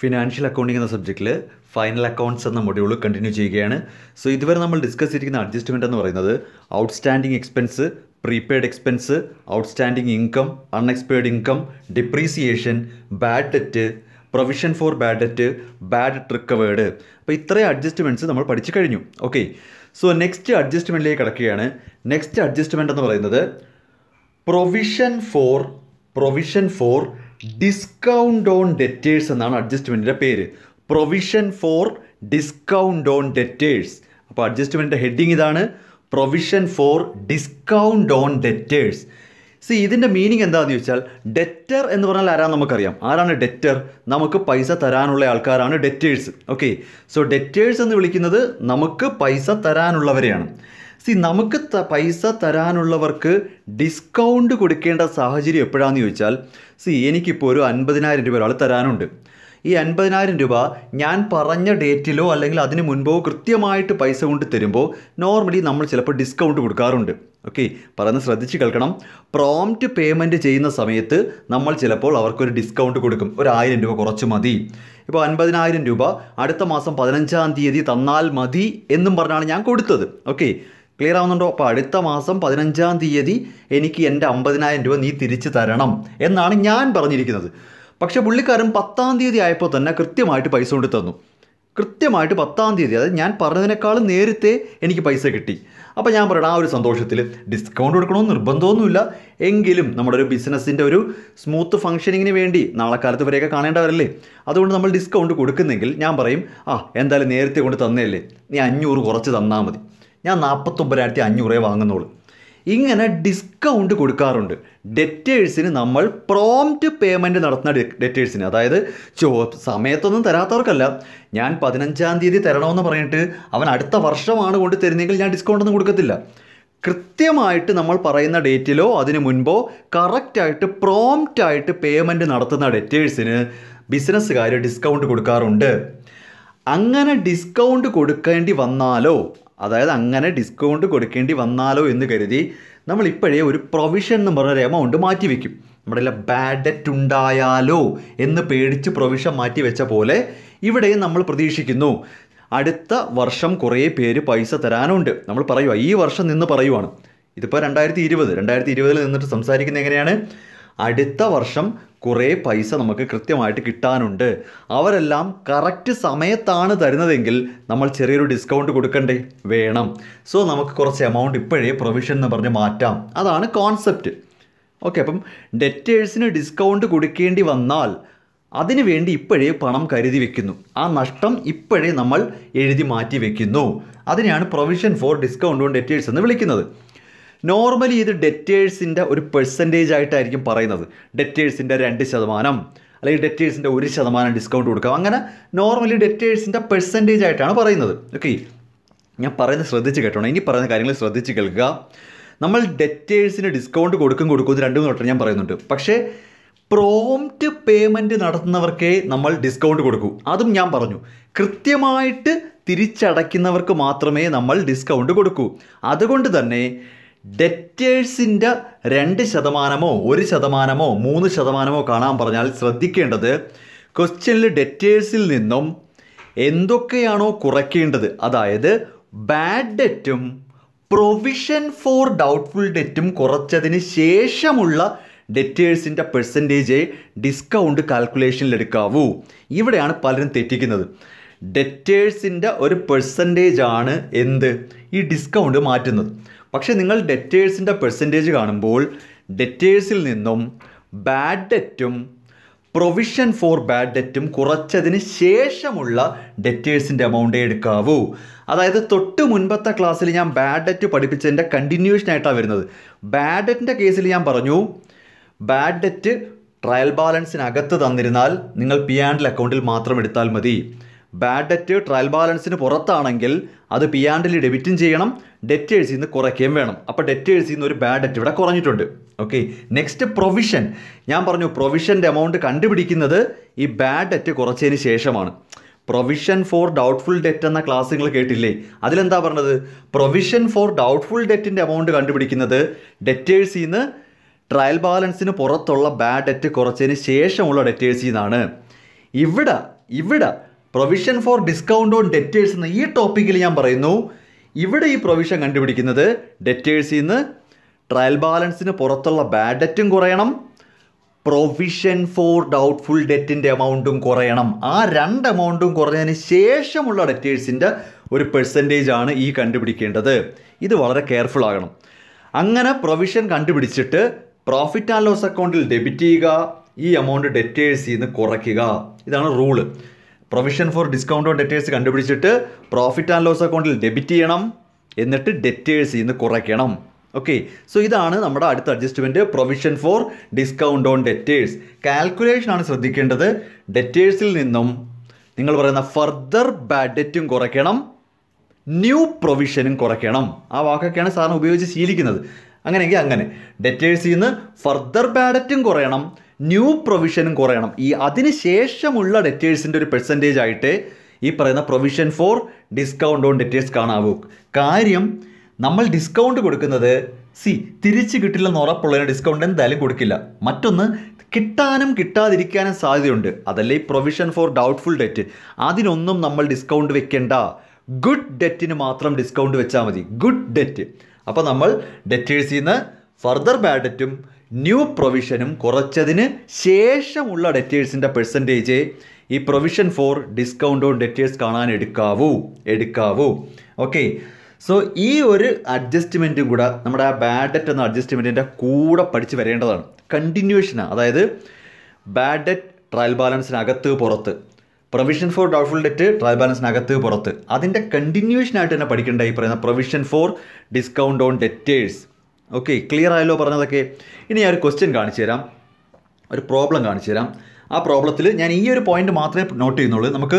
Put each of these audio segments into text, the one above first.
financial accounting എന്ന സബ്ജക്റ്റിൽ final accounts എന്ന മൊഡ്യൂൾ കണ്ടിന്യൂ ചെയ്യുകയാണ് സോ ഇതുവരെ നമ്മൾ ഡിസ്കസ് ചെയ്തിരിക്കുന്ന അഡ്ജസ്റ്റ്മെൻ്റ് എന്ന് പറയുന്നത് outstanding expense prepaid expense outstanding income unexpired income depreciation bad debt provision for bad debt bad recovered അപ്പോൾ ഇത്രയും അഡ്ജസ്റ്റ്മെൻറ്റ്സ് നമ്മൾ പഠിച്ചു കഴിഞ്ഞു ഓക്കെ സോ നെക്സ്റ്റ് അഡ്ജസ്റ്റ്മെൻറ്റിലേക്ക് കിടക്കുകയാണ് നെക്സ്റ്റ് അഡ്ജസ്റ്റ്മെൻറ്റ് എന്ന് പറയുന്നത് provision for provision for discount on debtors എന്നാണ് അഡ്ജസ്റ്റ്മെൻറ്റിൻ്റെ പേര് provision for discount on debtors അപ്പോൾ അഡ്ജസ്റ്റ്മെൻറ്റിൻ്റെ ഹെഡിങ് ഇതാണ് provision for discount on debtors see ഇതിൻ്റെ മീനിങ് എന്താണെന്ന് ചോദിച്ചാൽ ഡെറ്റർ എന്ന് പറഞ്ഞാൽ ആരാണെന്ന് നമുക്കറിയാം ആരാണ് ഡെറ്റർ നമുക്ക് പൈസ തരാനുള്ള ആൾക്കാരാണ് ഡെറ്റേഴ്സ് ഓക്കെ സോ ഡെറ്റേഴ്സ് എന്ന് വിളിക്കുന്നത് നമുക്ക് പൈസ തരാനുള്ളവരെയാണ് സി നമുക്ക് പൈസ തരാനുള്ളവർക്ക് ഡിസ്കൗണ്ട് കൊടുക്കേണ്ട സാഹചര്യം എപ്പോഴാണെന്ന് ചോദിച്ചാൽ സി എനിക്കിപ്പോൾ ഒരു അൻപതിനായിരം രൂപ ഒരാൾ തരാനുണ്ട് ഈ അൻപതിനായിരം രൂപ ഞാൻ പറഞ്ഞ ഡേറ്റിലോ അല്ലെങ്കിൽ അതിന് മുൻപോ കൃത്യമായിട്ട് പൈസ കൊണ്ട് തരുമ്പോൾ നോർമലി നമ്മൾ ചിലപ്പോൾ ഡിസ്കൗണ്ട് കൊടുക്കാറുണ്ട് ഓക്കെ പറയുന്നത് ശ്രദ്ധിച്ച് കേൾക്കണം പ്രോംപ്റ്റ് പേയ്മെൻറ്റ് ചെയ്യുന്ന സമയത്ത് നമ്മൾ ചിലപ്പോൾ അവർക്കൊരു ഡിസ്കൗണ്ട് കൊടുക്കും ഒരു ആയിരം രൂപ കുറച്ച് മതി ഇപ്പോൾ അൻപതിനായിരം രൂപ അടുത്ത മാസം പതിനഞ്ചാം തീയതി തന്നാൽ മതി എന്നും പറഞ്ഞാണ് ഞാൻ കൊടുത്തത് ഓക്കെ ക്ലിയർ ആവുന്നുണ്ടോ അപ്പോൾ അടുത്ത മാസം പതിനഞ്ചാം തീയതി എനിക്ക് എൻ്റെ അമ്പതിനായിരം രൂപ നീ തിരിച്ചു തരണം എന്നാണ് ഞാൻ പറഞ്ഞിരിക്കുന്നത് പക്ഷേ പുള്ളിക്കാരൻ പത്താം തീയതി ആയപ്പോൾ തന്നെ കൃത്യമായിട്ട് പൈസ കൊണ്ട് തന്നു കൃത്യമായിട്ട് പത്താം തീയതി അതായത് ഞാൻ പറഞ്ഞതിനേക്കാളും നേരത്തെ എനിക്ക് പൈസ കിട്ടി അപ്പോൾ ഞാൻ പറയണം ആ ഒരു സന്തോഷത്തിൽ ഡിസ്കൗണ്ട് കൊടുക്കണമെന്ന് നിർബന്ധമൊന്നുമില്ല എങ്കിലും നമ്മുടെ ഒരു ബിസിനസ്സിൻ്റെ ഒരു സ്മൂത്ത് ഫങ്ഷനിങ്ങിന് വേണ്ടി നാളെ കാലത്ത് വരെയൊക്കെ കാണേണ്ടവരല്ലേ അതുകൊണ്ട് നമ്മൾ ഡിസ്കൗണ്ട് കൊടുക്കുന്നെങ്കിൽ ഞാൻ പറയും ആ എന്തായാലും നേരത്തെ കൊണ്ട് തന്നെയല്ലേ നീ അഞ്ഞൂറ് കുറച്ച് തന്നാൽ മതി ഞാൻ നാൽപ്പത്തൊമ്പതിനായിരത്തി അഞ്ഞൂറേ വാങ്ങുന്നുള്ളൂ ഇങ്ങനെ ഡിസ്കൗണ്ട് കൊടുക്കാറുണ്ട് ഡെറ്റേഴ്സിന് നമ്മൾ പ്രോംറ്റ് പേയ്മെൻറ്റ് നടത്തുന്ന ഡെറ്റേഴ്സിന് അതായത് ചോ സമയത്തൊന്നും തരാത്തവർക്കല്ല ഞാൻ പതിനഞ്ചാം തീയതി തരണമെന്ന് പറഞ്ഞിട്ട് അവൻ അടുത്ത വർഷമാണ് കൊണ്ട് തരുന്നെങ്കിൽ ഞാൻ ഡിസ്കൗണ്ട് ഒന്നും കൊടുക്കത്തില്ല കൃത്യമായിട്ട് നമ്മൾ പറയുന്ന ഡേറ്റിലോ അതിന് മുൻപോ കറക്റ്റായിട്ട് പ്രോംറ്റായിട്ട് പേയ്മെൻറ്റ് നടത്തുന്ന ഡെറ്റേഴ്സിന് ബിസിനസ്സുകാർ ഡിസ്കൗണ്ട് കൊടുക്കാറുണ്ട് അങ്ങനെ ഡിസ്കൗണ്ട് കൊടുക്കേണ്ടി വന്നാലോ അതായത് അങ്ങനെ ഡിസ്കൗണ്ട് കൊടുക്കേണ്ടി വന്നാലോ എന്ന് കരുതി നമ്മൾ ഇപ്പോഴേ ഒരു പ്രൊവിഷൻ എന്ന് പറഞ്ഞൊരു എമൗണ്ട് മാറ്റിവെക്കും നമ്മുടെ എല്ലാം ബാഡ് ഡെറ്റ് ഉണ്ടായാലോ എന്ന് പേടിച്ച് പ്രൊവിഷൻ മാറ്റി വെച്ച പോലെ ഇവിടെയും നമ്മൾ പ്രതീക്ഷിക്കുന്നു അടുത്ത വർഷം കുറേ പേര് പൈസ തരാനുണ്ട് നമ്മൾ പറയുക ഈ വർഷം നിന്ന് പറയുവാണ് ഇതിപ്പോൾ രണ്ടായിരത്തി ഇരുപത് രണ്ടായിരത്തി ഇരുപതിൽ നിന്നിട്ട് സംസാരിക്കുന്നത് എങ്ങനെയാണ് അടുത്ത വർഷം കുറേ പൈസ നമുക്ക് കൃത്യമായിട്ട് കിട്ടാനുണ്ട് അവരെല്ലാം കറക്റ്റ് സമയത്താണ് തരുന്നതെങ്കിൽ നമ്മൾ ചെറിയൊരു ഡിസ്കൗണ്ട് കൊടുക്കണ്ടേ വേണം സോ നമുക്ക് കുറച്ച് എമൗണ്ട് ഇപ്പോഴേ പ്രൊവിഷൻ എന്ന് പറഞ്ഞ് മാറ്റാം അതാണ് കോൺസെപ്റ്റ് ഓക്കെ അപ്പം ഡെറ്റേഴ്സിന് ഡിസ്കൗണ്ട് കൊടുക്കേണ്ടി വന്നാൽ അതിനു വേണ്ടി ഇപ്പോഴേ പണം കരുതി വെക്കുന്നു ആ നഷ്ടം ഇപ്പോഴേ നമ്മൾ എഴുതി മാറ്റി വെക്കുന്നു അതിനെയാണ് provision for discount on debtors എന്ന് വിളിക്കുന്നത് നോർമലി ഇത് ഡെറ്റേഴ്സിൻ്റെ ഒരു പെർസെൻറ്റേജ് ആയിട്ടായിരിക്കും പറയുന്നത് ഡെറ്റേഴ്സിൻ്റെ രണ്ട് ശതമാനം അല്ലെങ്കിൽ ഡെറ്റേഴ്സിൻ്റെ ഒരു ശതമാനം ഡിസ്കൗണ്ട് കൊടുക്കാം അങ്ങനെ നോർമലി ഡെറ്റേഴ്സിൻ്റെ പെർസെൻറ്റേജ് ആയിട്ടാണ് പറയുന്നത് ഓക്കെ ഞാൻ പറയുന്നത് ശ്രദ്ധിച്ച് കേട്ടോ ഇനി പറയുന്ന കാര്യങ്ങൾ ശ്രദ്ധിച്ച് കേൾക്കുക നമ്മൾ ഡെറ്റേഴ്സിന് ഡിസ്കൗണ്ട് കൊടുക്കും കൊടുക്കും രണ്ടു മൂന്ന് ഞാൻ പറയുന്നുണ്ട് പക്ഷേ പ്രോംറ്റ് പേയ്മെൻറ്റ് നടത്തുന്നവർക്കേ നമ്മൾ ഡിസ്കൗണ്ട് കൊടുക്കൂ അതും ഞാൻ പറഞ്ഞു കൃത്യമായിട്ട് തിരിച്ചടയ്ക്കുന്നവർക്ക് മാത്രമേ നമ്മൾ ഡിസ്കൗണ്ട് കൊടുക്കൂ അതുകൊണ്ട് തന്നെ ഡെറ്റേഴ്സിൻ്റെ രണ്ട് ശതമാനമോ ഒരു ശതമാനമോ മൂന്ന് ശതമാനമോ കാണാൻ പറഞ്ഞാൽ ശ്രദ്ധിക്കേണ്ടത് ക്വസ്റ്റ്യനിൽ ഡെറ്റേഴ്സിൽ നിന്നും എന്തൊക്കെയാണോ കുറയ്ക്കേണ്ടത് അതായത് ബാഡ് ഡെറ്റും പ്രൊവിഷൻ ഫോർ ഡൗട്ട്ഫുൾ ഡെറ്റും കുറച്ചതിന് ശേഷമുള്ള ഡെറ്റേഴ്സിൻ്റെ പെർസെൻറ്റേജ് ഡിസ്കൗണ്ട് കാൽക്കുലേഷനിൽ എടുക്കാവൂ ഇവിടെയാണ് പലരും തെറ്റിക്കുന്നത് ഡെറ്റേഴ്സിൻ്റെ ഒരു പെർസെൻറ്റേജ് ആണ് എന്ത് ഈ ഡിസ്കൗണ്ട് മാറ്റുന്നത് പക്ഷേ നിങ്ങൾ ഡെറ്റേഴ്സിൻ്റെ പെർസെൻറ്റേജ് കാണുമ്പോൾ ഡെറ്റേഴ്സിൽ നിന്നും ബാഡ് ഡെറ്റും പ്രൊവിഷൻ ഫോർ ബാഡ് ഡെറ്റും കുറച്ചതിന് ശേഷമുള്ള ഡെറ്റേഴ്സിൻ്റെ എമൗണ്ടേ എടുക്കാവൂ അതായത് തൊട്ട് മുൻപത്തെ ക്ലാസ്സിൽ ഞാൻ ബാഡ് ഡെറ്റ് പഠിപ്പിച്ചതിൻ്റെ കണ്ടിന്യൂഷൻ ആയിട്ടാണ് വരുന്നത് ബാഡ് ഡെറ്റിൻ്റെ കേസിൽ ഞാൻ പറഞ്ഞു ബാഡ് ഡെറ്റ് ട്രയൽ ബാലൻസിനകത്ത് തന്നിരുന്നാൽ നിങ്ങൾ പി ആൻഡിൽ അക്കൗണ്ടിൽ മാത്രം എടുത്താൽ മതി ബാഡ് ഡെറ്റ് ട്രയൽ ബാലൻസിന് പുറത്താണെങ്കിൽ അത് പി ആൻഡിൽ ഡെബിറ്റും ചെയ്യണം ഡെറ്റേഴ്സിൽ നിന്ന് കുറയ്ക്കുകയും വേണം അപ്പോൾ ഡെറ്റേഴ്സിൽ നിന്ന് ഒരു ബാഡ് ഡെറ്റ് ഇവിടെ കുറഞ്ഞിട്ടുണ്ട് ഓക്കെ നെക്സ്റ്റ് പ്രൊവിഷൻ ഞാൻ പറഞ്ഞു പ്രൊവിഷൻ്റെ എമൗണ്ട് കണ്ടുപിടിക്കുന്നത് ഈ ബാഡ് ഡെറ്റ് കുറച്ചതിന് ശേഷമാണ് പ്രൊവിഷൻ ഫോർ ഡൗട്ട്ഫുൾ ഡെറ്റ് എന്ന ക്ലാസ് നിങ്ങൾ കേട്ടില്ലേ അതിലെന്താ പറഞ്ഞത് പ്രൊവിഷൻ ഫോർ ഡൗട്ട്ഫുൾ ഡെറ്റിൻ്റെ എമൗണ്ട് കണ്ടുപിടിക്കുന്നത് ഡെറ്റേഴ്സിൽ നിന്ന് ട്രയൽ ബാലൻസിന് പുറത്തുള്ള ബാഡ് ഡെറ്റ് കുറച്ചതിന് ശേഷമുള്ള ഡെറ്റേഴ്സിൽ നിന്നാണ് ഇവിടെ ഇവിടെ provision for discount on debtors എന്ന ഈ ടോപ്പിക്കിൽ ഞാൻ പറയുന്നു ഇവിടെ ഈ പ്രൊവിഷൻ കണ്ടുപിടിക്കുന്നത് ഡെറ്റേഴ്സിൽ നിന്ന് ട്രയൽ ബാലൻസിന് പുറത്തുള്ള ബാഡ് ഡെറ്റും കുറയണം പ്രൊവിഷൻ ഫോർ ഡൗട്ട്ഫുൾ ഡെറ്റിൻ്റെ എമൗണ്ടും കുറയണം ആ രണ്ട് എമൗണ്ടും കുറഞ്ഞതിന് ശേഷമുള്ള ഡെറ്റേഴ്സിൻ്റെ ഒരു പെർസെൻറ്റേജ് ആണ് ഈ കണ്ടുപിടിക്കേണ്ടത് ഇത് വളരെ കെയർഫുൾ ആകണം അങ്ങനെ പ്രൊവിഷൻ കണ്ടുപിടിച്ചിട്ട് പ്രോഫിറ്റ് ആൻഡ് ലോസ് അക്കൗണ്ടിൽ ഡെബിറ്റ് ചെയ്യുക ഈ എമൗണ്ട് ഡെറ്റേഴ്സിൽ നിന്ന് കുറയ്ക്കുക ഇതാണ് rule provision for discount on debtors കണ്ടുപിടിച്ചിട്ട് പ്രോഫിറ്റ് ആൻഡ് ലോസ് അക്കൗണ്ടിൽ ഡെബിറ്റ് ചെയ്യണം എന്നിട്ട് ഡെറ്റേഴ്സ് ഇന്ന് കുറയ്ക്കണം ഓക്കെ സോ ഇതാണ് നമ്മുടെ അടുത്ത adjustment provision for discount on debtors calculation ആണ് ശ്രദ്ധിക്കേണ്ടത് ഡെറ്റേഴ്സിൽ നിന്നും നിങ്ങൾ പറയുന്ന ഫർദർ ബാഡ് ഡെറ്റും കുറയ്ക്കണം ന്യൂ പ്രൊവിഷനും കുറയ്ക്കണം ആ വാക്കൊക്കെയാണ് സാറിന് ഉപയോഗിച്ച് ശീലിക്കുന്നത് അങ്ങനെയെങ്കിൽ അങ്ങനെ ഡെറ്റേഴ്സിൽ നിന്ന് ഫർദർ ബാഡ് ഡെറ്റും കുറയണം ന്യൂ പ്രൊവിഷനും കുറയണം ഈ അതിന് ശേഷമുള്ള ഡെറ്റേഴ്സിൻ്റെ ഒരു പെർസെൻറ്റേജ് ആയിട്ട് ഈ പറയുന്ന provision for discount on debtors കാണാവൂ കാര്യം നമ്മൾ ഡിസ്കൗണ്ട് കൊടുക്കുന്നത് സി തിരിച്ച് കിട്ടില്ലെന്ന് ഉറപ്പുള്ളതിന് ഡിസ്കൗണ്ട് എന്തായാലും കൊടുക്കില്ല മറ്റൊന്ന് കിട്ടാനും കിട്ടാതിരിക്കാനും സാധ്യതയുണ്ട് അതല്ലേ ഈ പ്രൊവിഷൻ ഫോർ ഡൗട്ട്ഫുൾ ഡെറ്റ് അതിനൊന്നും നമ്മൾ ഡിസ്കൗണ്ട് വെക്കേണ്ട ഗുഡ് ഡെറ്റിന് മാത്രം ഡിസ്കൗണ്ട് വെച്ചാൽ മതി ഗുഡ് ഡെറ്റ് അപ്പോൾ നമ്മൾ ഡെറ്റേഴ്സിൽ നിന്ന് ഫർദർ ബാഡ് ഡെറ്റും ന്യൂ പ്രൊവിഷനും കുറച്ചതിന് ശേഷമുള്ള ഡെറ്റേഴ്സിൻ്റെ പെർസെൻറ്റേജ് ഈ provision for discount on debtors കാണാൻ എടുക്കാവൂ എടുക്കാവൂ ഓക്കെ സോ ഈ ഒരു അഡ്ജസ്റ്റ്മെൻറ്റും കൂടെ നമ്മുടെ ആ ബാഡ് ഡെറ്റ് എന്ന അഡ്ജസ്റ്റ്മെൻറ്റിൻ്റെ കൂടെ പഠിച്ച് വരേണ്ടതാണ് കണ്ടിന്യൂഷനാണ് അതായത് ബാഡ് ഡെറ്റ് ട്രയൽ ബാലൻസിനകത്ത് പുറത്ത് provision for doubtful debt trial ബാലൻസിനകത്ത് പുറത്ത് അതിൻ്റെ കണ്ടിന്യൂഷനായിട്ട് തന്നെ പഠിക്കേണ്ട ഈ പറയുന്ന provision for discount on debtors okay clear ആയല്ലോ പറഞ്ഞതൊക്കെ ഇനി ഞാൻ ഒരു ക്വസ്റ്റ്യൻ കാണിച്ചു തരാം ഒരു പ്രോബ്ലം കാണിച്ചു തരാം ആ പ്രോബ്ലത്തിൽ ഞാൻ ഈ ഒരു പോയിന്റ് മാത്രമേ നോട്ട് ചെയ്യുന്നുള്ളൂ നമുക്ക്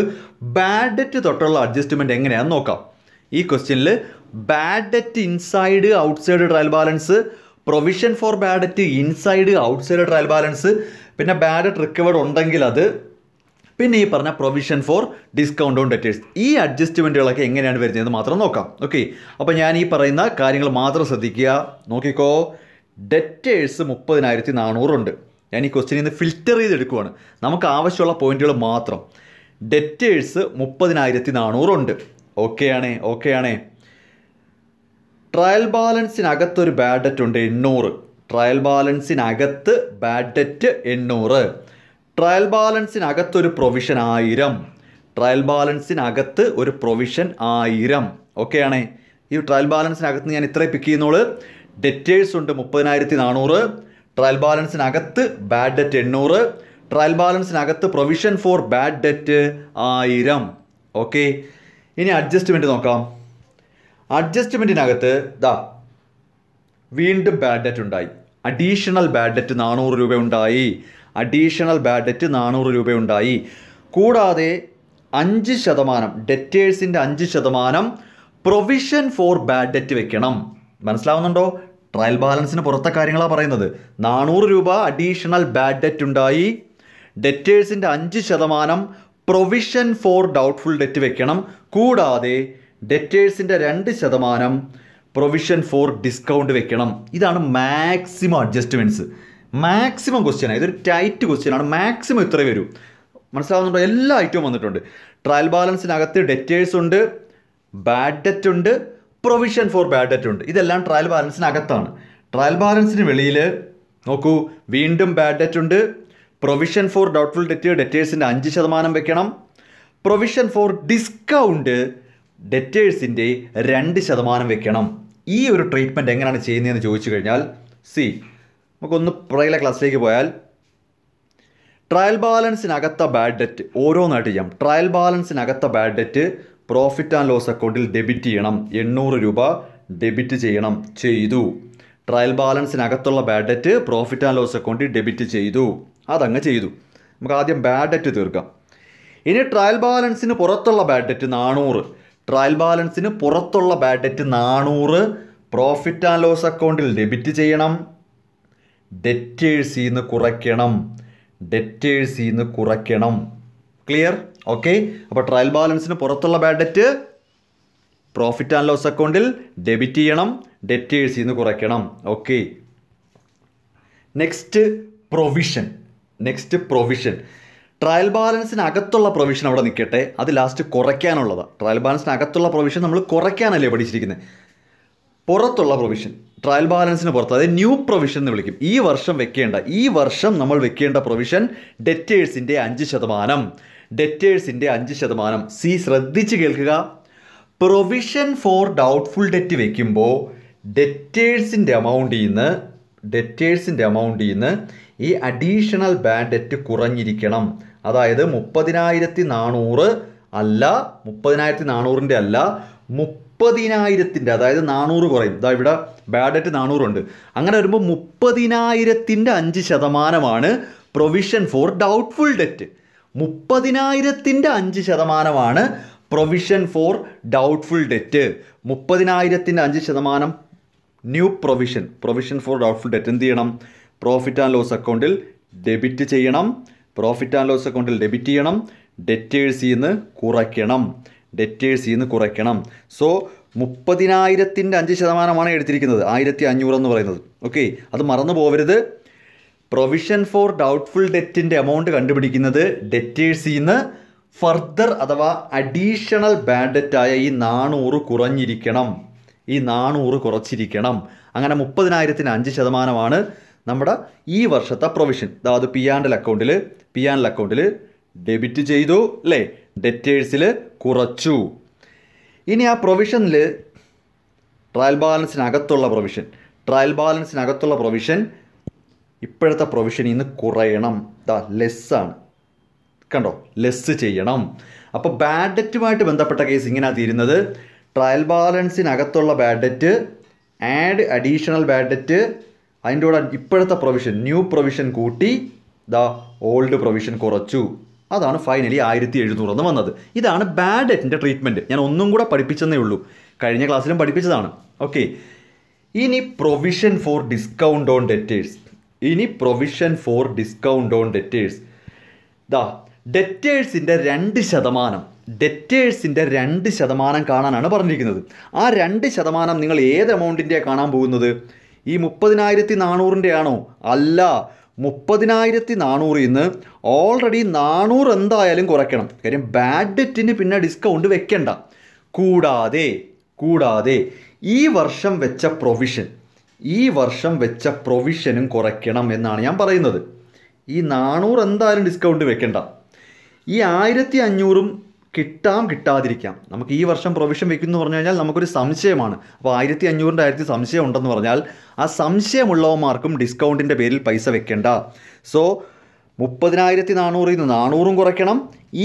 ബാഡ് ഡെറ്റ് തൊട്ടുള്ള അഡ്ജസ്റ്റ്മെൻറ്റ് എങ്ങനെയാണെന്ന് നോക്കാം ഈ ക്വസ്റ്റ്യനിൽ bad debt inside outside trial balance provision for bad debt inside outside trial balance പിന്നെ ബാഡ് ഡെറ്റ് റിക്കവേഡ് ഉണ്ടെങ്കിൽ അത് പിന്നെ ഈ പറഞ്ഞ provision for discount on debtors ഈ അഡ്ജസ്റ്റ്മെൻറ്റുകളൊക്കെ എങ്ങനെയാണ് വരുന്നതെന്ന് മാത്രം നോക്കാം ഓക്കെ അപ്പോൾ ഞാൻ ഈ പറയുന്ന കാര്യങ്ങൾ മാത്രം ശ്രദ്ധിക്കുക നോക്കിക്കോ ഡെറ്റേഴ്സ് മുപ്പതിനായിരത്തി നാനൂറുണ്ട് ഞാൻ ഈ ക്വസ്റ്റ്യനിൽ നിന്ന് ഫിൽറ്റർ ചെയ്തെടുക്കുവാണ് നമുക്ക് ആവശ്യമുള്ള പോയിന്റുകൾ മാത്രം ഡെറ്റേഴ്സ് മുപ്പതിനായിരത്തി നാനൂറുണ്ട് ഓക്കെയാണേ ഓക്കെയാണേ ട്രയൽ ബാലൻസിനകത്തൊരു ബാഡ് ഡെറ്റ് ഉണ്ട് എണ്ണൂറ് ട്രയൽ ബാലൻസിനകത്ത് ബാഡ് ഡെറ്റ് എണ്ണൂറ് ട്രയൽ ബാലൻസിനകത്ത് ഒരു പ്രൊവിഷൻ ആയിരം ട്രയൽ ബാലൻസിനകത്ത് ഒരു പ്രൊവിഷൻ ആയിരം ഓക്കെയാണേ ഈ ട്രയൽ ബാലൻസിനകത്ത് ഞാൻ ഇത്രയും പിക്ക് ചെയ്യുന്നോള് ഡെറ്റേഴ്സ് ഉണ്ട് മുപ്പതിനായിരത്തി നാനൂറ് ട്രയൽ ബാലൻസിനകത്ത് ബാഡ് ഡെറ്റ് എണ്ണൂറ് ട്രയൽ ബാലൻസിനകത്ത് പ്രൊവിഷൻ ഫോർ ബാഡ് ഡെറ്റ് ആയിരം ഓക്കെ ഇനി അഡ്ജസ്റ്റ്മെൻറ്റ് നോക്കാം അഡ്ജസ്റ്റ്മെൻറ്റിനകത്ത് ദാ വീണ്ടും ബാഡ് ഡെറ്റ് ഉണ്ടായി അഡീഷണൽ ബാഡ് ഡെറ്റ് നാനൂറ് രൂപ ഉണ്ടായി അഡീഷണൽ ബാഡ് ഡെറ്റ് നാനൂറ് രൂപയുണ്ടായി കൂടാതെ അഞ്ച് ശതമാനം ഡെറ്റേഴ്സിൻ്റെ അഞ്ച് ശതമാനം പ്രൊവിഷൻ ഫോർ ബാഡ് ഡെറ്റ് വെക്കണം മനസ്സിലാവുന്നുണ്ടോ ട്രയൽ ബാലൻസിന് പുറത്തെ കാര്യങ്ങളാണ് പറയുന്നത് നാനൂറ് രൂപ അഡീഷണൽ ബാഡ് ഡെറ്റ് ഉണ്ടായി ഡെറ്റേഴ്സിൻ്റെ അഞ്ച് ശതമാനം പ്രൊവിഷൻ ഫോർ ഡൗട്ട്ഫുൾ ഡെറ്റ് വെക്കണം കൂടാതെ ഡെറ്റേഴ്സിൻ്റെ രണ്ട് ശതമാനം പ്രൊവിഷൻ ഫോർ ഡിസ്കൗണ്ട് വെക്കണം ഇതാണ് മാക്സിമം അഡ്ജസ്റ്റ്മെൻറ്റ്സ് മാക്സിമം ക്വസ്റ്റ്യൻ ഇതൊരു ടൈറ്റ് ക്വസ്റ്റ്യൻ ആണ് മാക്സിമം ഇത്രയും വരും മനസ്സിലാവുന്നുണ്ടോ എല്ലാ ഐറ്റവും വന്നിട്ടുണ്ട് ട്രയൽ ബാലൻസിനകത്ത് ഡെറ്റേഴ്സ് ഉണ്ട് ബാഡ് ഡെറ്റ് ഉണ്ട് പ്രൊവിഷൻ ഫോർ ബാഡ് ഡെറ്റ് ഉണ്ട് ഇതെല്ലാം ട്രയൽ ബാലൻസിനകത്താണ് ട്രയൽ ബാലൻസിന് വെളിയിൽ നോക്കൂ വീണ്ടും ബാഡ് ഡെറ്റ് ഉണ്ട് പ്രൊവിഷൻ ഫോർ ഡൗട്ട്ഫുൾ ഡെറ്റ് ഡെറ്റേഴ്സിൻ്റെ അഞ്ച് ശതമാനം വെക്കണം പ്രൊവിഷൻ ഫോർ ഡിസ്കൗണ്ട് ഡെറ്റേഴ്സിൻ്റെ രണ്ട് ശതമാനം വെക്കണം ഈ ഒരു ട്രീറ്റ്മെൻറ്റ് എങ്ങനെയാണ് ചെയ്യുന്നതെന്ന് ചോദിച്ചു കഴിഞ്ഞാൽ സി നമുക്കൊന്ന് പുറകിലെ ക്ലാസ്സിലേക്ക് പോയാൽ ട്രയൽ ബാലൻസിനകത്ത ബാഡ് ഡെറ്റ് ഓരോന്നായിട്ട് ചെയ്യാം ട്രയൽ ബാലൻസിനകത്ത bad debt profit and loss അക്കൗണ്ടിൽ ഡെബിറ്റ് ചെയ്യണം എണ്ണൂറ് രൂപ ഡെബിറ്റ് ചെയ്യണം ചെയ്തു ട്രയൽ ബാലൻസിനകത്തുള്ള bad debt profit and loss അക്കൗണ്ടിൽ ഡെബിറ്റ് ചെയ്തു അതങ്ങ് ചെയ്തു നമുക്ക് ആദ്യം ബാഡ് ഡെറ്റ് തീർക്കാം ഇനി ട്രയൽ ബാലൻസിന് പുറത്തുള്ള ബാഡ് ഡെറ്റ് നാനൂറ് ട്രയൽ ബാലൻസിന് പുറത്തുള്ള ബാഡ് ഡെറ്റ് നാനൂറ് പ്രോഫിറ്റ് ആൻഡ് ലോസ് അക്കൗണ്ടിൽ ഡെബിറ്റ് ചെയ്യണം ഡെറ്റേഴ്സിൽ നിന്ന് കുറയ്ക്കണം ഡെറ്റേഴ്സിൽ നിന്ന് കുറയ്ക്കണം ക്ലിയർ ഓക്കെ അപ്പോൾ ട്രയൽ ബാലൻസിന് പുറത്തുള്ള bad debt profit and loss അക്കൗണ്ടിൽ ഡെബിറ്റ് ചെയ്യണം ഡെറ്റേഴ്സിൽ നിന്ന് കുറയ്ക്കണം okay next provision next provision trial ബാലൻസിനകത്തുള്ള പ്രൊവിഷൻ അവിടെ നിൽക്കട്ടെ അത് ലാസ്റ്റ് കുറയ്ക്കാനുള്ളതാണ് ട്രയൽ ബാലൻസിനകത്തുള്ള പ്രൊവിഷൻ നമ്മൾ കുറയ്ക്കാനല്ലേ പഠിച്ചിരിക്കുന്നത് പുറത്തുള്ള പ്രൊവിഷൻ ട്രയൽ ബാലൻസിന് പുറത്ത് അതായത് ന്യൂ പ്രൊവിഷൻ എന്ന് വിളിക്കും ഈ വർഷം വെക്കേണ്ട ഈ വർഷം നമ്മൾ വെക്കേണ്ട പ്രൊവിഷൻ ഡെറ്റേഴ്സിൻ്റെ അഞ്ച് ശതമാനം ഡെറ്റേഴ്സിൻ്റെ അഞ്ച് ശതമാനം സി ശ്രദ്ധിച്ച് കേൾക്കുക പ്രൊവിഷൻ ഫോർ ഡൗട്ട്ഫുൾ ഡെറ്റ് വെക്കുമ്പോൾ ഡെറ്റേഴ്സിൻ്റെ അമൗണ്ടിൽ നിന്ന് ഡെറ്റേഴ്സിൻ്റെ അമൗണ്ടിൽ നിന്ന് ഈ അഡീഷണൽ ബാഡ് ഡെറ്റ് കുറഞ്ഞിരിക്കണം അതായത് മുപ്പതിനായിരത്തി നാനൂറ് അല്ല മുപ്പതിനായിരത്തി നാനൂറിൻ്റെ അല്ല മുപ്പ മുപ്പതിനായിരത്തിൻ്റെ അതായത് നാനൂറ് കുറയും ഇതാ ഇവിടെ ബാഡ് ഡെറ്റ് നാനൂറുണ്ട് അങ്ങനെ വരുമ്പോൾ മുപ്പതിനായിരത്തിൻ്റെ അഞ്ച് ശതമാനമാണ് പ്രൊവിഷൻ ഫോർ ഡൗട്ട്ഫുൾ ഡെറ്റ് മുപ്പതിനായിരത്തിൻ്റെ അഞ്ച് ശതമാനമാണ് പ്രൊവിഷൻ ഫോർ ഡൗട്ട്ഫുൾ ഡെറ്റ് മുപ്പതിനായിരത്തിൻ്റെ അഞ്ച് ശതമാനം new provision provision for doubtful debt എന്ത് ചെയ്യണം പ്രോഫിറ്റ് ആൻഡ് ലോസ് അക്കൗണ്ടിൽ ഡെബിറ്റ് ചെയ്യണം പ്രോഫിറ്റ് ആൻഡ് ലോസ് അക്കൗണ്ടിൽ ഡെബിറ്റ് ചെയ്യണം ഡെറ്റേഴ്സിൽ നിന്ന് കുറയ്ക്കണം ഡെറ്റേഴ്സിൽ നിന്ന് കുറയ്ക്കണം സോ മുപ്പതിനായിരത്തിൻ്റെ അഞ്ച് ശതമാനമാണ് എടുത്തിരിക്കുന്നത് ആയിരത്തി അഞ്ഞൂറ് എന്ന് പറയുന്നത് ഓക്കെ അത് മറന്നു പോകരുത് പ്രൊവിഷൻ ഫോർ ഡൗട്ട്ഫുൾ ഡെറ്റിൻ്റെ എമൗണ്ട് കണ്ടുപിടിക്കുന്നത് ഡെറ്റേഴ്സിൽ നിന്ന് ഫർദർ അഥവാ അഡീഷണൽ ബാഡ് ഡെറ്റായ ഈ നാണൂറ് കുറഞ്ഞിരിക്കണം ഈ നാണൂറ് കുറച്ചിരിക്കണം അങ്ങനെ മുപ്പതിനായിരത്തിന് അഞ്ച് ശതമാനമാണ് നമ്മുടെ ഈ വർഷത്തെ പ്രൊവിഷൻ അതായത് പി ആൻഡ് അക്കൗണ്ടിൽ പി ആൻഡ് അക്കൗണ്ടിൽ ഡെബിറ്റ് ചെയ്തു അല്ലേ ഡെറ്റേഴ്സിൽ കുറച്ചു ഇനി ആ പ്രൊവിഷനിൽ ട്രയൽ ബാലൻസിനകത്തുള്ള പ്രൊവിഷൻ ട്രയൽ ബാലൻസിനകത്തുള്ള പ്രൊവിഷൻ ഇപ്പോഴത്തെ പ്രൊവിഷനിൽ നിന്ന് കുറയണം ദാ ലെസ്സാണ് കണ്ടോ ലെസ് ചെയ്യണം അപ്പോൾ ബാഡ് ഡെറ്റുമായിട്ട് ബന്ധപ്പെട്ട കേസ് ഇങ്ങനെയാണ് തീരുന്നത് ട്രയൽ ബാലൻസിനകത്തുള്ള bad debt add additional bad debt അതിൻ്റെ കൂടെ ഇപ്പോഴത്തെ പ്രൊവിഷൻ ന്യൂ പ്രൊവിഷൻ കൂട്ടി ദ ഓൾഡ് പ്രൊവിഷൻ കുറച്ചു അതാണ് ഫൈനലി ആയിരത്തി എഴുന്നൂറെന്ന് വന്നത് ഇതാണ് ബാഡ് ഡെറ്റിൻ്റെ ട്രീറ്റ്മെൻറ്റ് ഞാൻ ഒന്നും കൂടെ പഠിപ്പിച്ചെന്നേ ഉള്ളൂ കഴിഞ്ഞ ക്ലാസ്സിലും പഠിപ്പിച്ചതാണ് ഓക്കെ ഇനി provision for discount on debtors ഇനി provision for discount on debtors ദാ ഡെറ്റേഴ്സിൻ്റെ രണ്ട് ശതമാനം ഡെറ്റേഴ്സിൻ്റെ രണ്ട് ശതമാനം കാണാനാണ് പറഞ്ഞിരിക്കുന്നത് ആ രണ്ട് ശതമാനം നിങ്ങൾ ഏത് എമൗണ്ടിൻ്റെയാണ് കാണാൻ പോകുന്നത് ഈ മുപ്പതിനായിരത്തി നാനൂറിൻ്റെ ആണോ അല്ല മുപ്പതിനായിരത്തി നാനൂറിൽ നിന്ന് ഓൾറെഡി നാനൂറ് എന്തായാലും കുറയ്ക്കണം കാര്യം ബാഡ് ഡെറ്റിന് പിന്നെ ഡിസ്കൗണ്ട് വെക്കണ്ട കൂടാതെ കൂടാതെ ഈ വർഷം വെച്ച പ്രൊവിഷൻ ഈ വർഷം വെച്ച പ്രൊവിഷനും കുറയ്ക്കണം എന്നാണ് ഞാൻ പറയുന്നത് ഈ നാനൂറ് എന്തായാലും ഡിസ്കൗണ്ട് വെക്കണ്ട ഈ ആയിരത്തി അഞ്ഞൂറും കിട്ടാം കിട്ടാതിരിക്കാം നമുക്ക് ഈ വർഷം പ്രൊവിഷൻ വെക്കുന്നു പറഞ്ഞു കഴിഞ്ഞാൽ നമുക്കൊരു സംശയമാണ് അപ്പോൾ ആയിരത്തി അഞ്ഞൂറിൻ്റെ ആയിരത്തി സംശയം ഉണ്ടെന്ന് പറഞ്ഞാൽ ആ സംശയമുള്ളവന്മാർക്കും ഡിസ്കൗണ്ടിൻ്റെ പേരിൽ പൈസ വെക്കേണ്ട സോ മുപ്പതിനായിരത്തി നാനൂറിൽ നിന്ന് നാനൂറും കുറയ്ക്കണം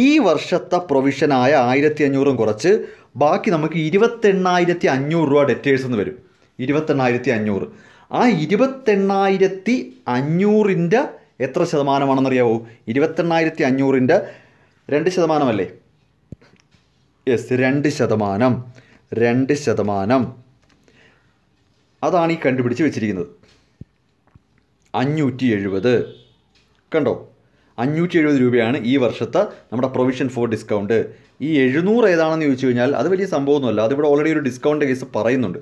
ഈ വർഷത്തെ പ്രൊവിഷനായ ആയിരത്തി അഞ്ഞൂറും കുറച്ച് ബാക്കി നമുക്ക് ഇരുപത്തെണ്ണായിരത്തി അഞ്ഞൂറ് രൂപ ഡെറ്റേഴ്സ് എന്ന് വരും ഇരുപത്തെണ്ണായിരത്തി അഞ്ഞൂറ് ആ ഇരുപത്തെണ്ണായിരത്തി അഞ്ഞൂറിൻ്റെ എത്ര ശതമാനമാണെന്നറിയാവോ ഇരുപത്തെണ്ണായിരത്തി അഞ്ഞൂറിൻ്റെ രണ്ട് ശതമാനമല്ലേ യെസ് രണ്ട് ശതമാനം രണ്ട് ശതമാനം അതാണ് ഈ കണ്ടുപിടിച്ച് വെച്ചിരിക്കുന്നത് അഞ്ഞൂറ്റി എഴുപത് കണ്ടോ അഞ്ഞൂറ്റി എഴുപത് രൂപയാണ് ഈ വർഷത്തെ നമ്മുടെ പ്രൊവിഷൻ ഫോർ ഡിസ്കൗണ്ട് ഈ എഴുന്നൂറ് ഏതാണെന്ന് ചോദിച്ചു കഴിഞ്ഞാൽ അത് വലിയ സംഭവമൊന്നുമല്ല അതിവിടെ ഓൾറെഡി ഒരു ഡിസ്കൗണ്ട് കേസ് പറയുന്നുണ്ട്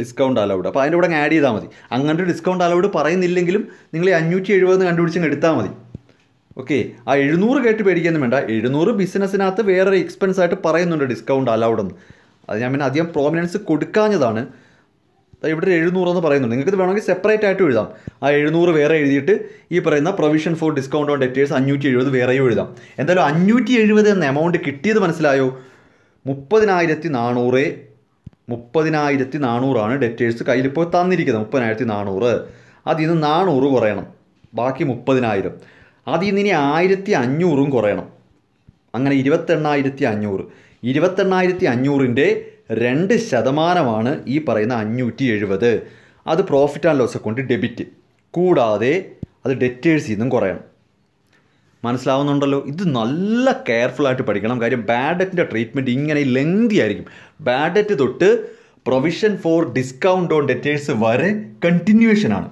ഡിസ്കൗണ്ട് അലൗഡ് അപ്പോൾ അതിൻ്റെ കൂടെ ആഡ് ചെയ്താൽ മതി അങ്ങനെ ഒരു ഡിസ്കൗണ്ട് അലൗഡ് പറയുന്നില്ലെങ്കിലും നിങ്ങൾ ഈ അഞ്ഞൂറ്റി എഴുപത് കണ്ടുപിടിച്ചങ്ങ് എടുത്താൽ മതി ഓക്കെ ആ എഴുന്നൂറ് കേട്ട് പേടിക്കാനും വേണ്ട എഴുന്നൂറ് ബിസിനസ്സിനകത്ത് വേറൊരു എക്സ്പെൻസ് ആയിട്ട് പറയുന്നുണ്ട് ഡിസ്കൗണ്ട് അലൗഡ് എന്ന് അത് ഞാൻ പിന്നെ അധികം പ്രോമിനൻസ് കൊടുക്കാഞ്ഞതാണ് ഇവിടെ എഴുന്നൂറ് എന്ന് പറയുന്നുണ്ട് നിങ്ങൾക്ക് ഇത് വേണമെങ്കിൽ സെപ്പറേറ്റ് ആയിട്ട് എഴുതാം ആ എഴുന്നൂറ് വേറെ എഴുതിയിട്ട് ഈ പറയുന്ന provision for discount on debtors അഞ്ഞൂറ്റി എഴുപത് വേറെയും എഴുതാം എന്തായാലും അഞ്ഞൂറ്റി എഴുപത് എന്ന എമൗണ്ട് കിട്ടിയത് മനസ്സിലായോ മുപ്പതിനായിരത്തി നാനൂറ് മുപ്പതിനായിരത്തി നാനൂറാണ് ഡെറ്റേഴ്സ് കയ്യിലിപ്പോൾ തന്നിരിക്കുന്നത് മുപ്പതിനായിരത്തി നാനൂറ് അതിൽ നിന്ന് നാനൂറ് കുറയണം ബാക്കി മുപ്പതിനായിരം അതിൽ നിന്ന് ഇനി ആയിരത്തി അഞ്ഞൂറും കുറയണം അങ്ങനെ ഇരുപത്തെണ്ണായിരത്തി അഞ്ഞൂറ് ഇരുപത്തെണ്ണായിരത്തി അഞ്ഞൂറിൻ്റെ രണ്ട് ശതമാനമാണ് ഈ പറയുന്ന അഞ്ഞൂറ്റി എഴുപത് അത് profit and loss account debit കൂടാതെ അത് ഡെറ്റേഴ്സിൽ നിന്നും കുറയണം മനസ്സിലാവുന്നുണ്ടല്ലോ ഇത് നല്ല കെയർഫുള്ളായിട്ട് പഠിക്കണം കാര്യം ബാഡ് ഡെറ്റിൻ്റെ ട്രീറ്റ്മെൻറ്റ് ഇങ്ങനെ ലെങ്തി ആയിരിക്കും ബാഡ് ഡെറ്റ് തൊട്ട് provision for discount on debtors വരെ കണ്ടിന്യൂഷനാണ്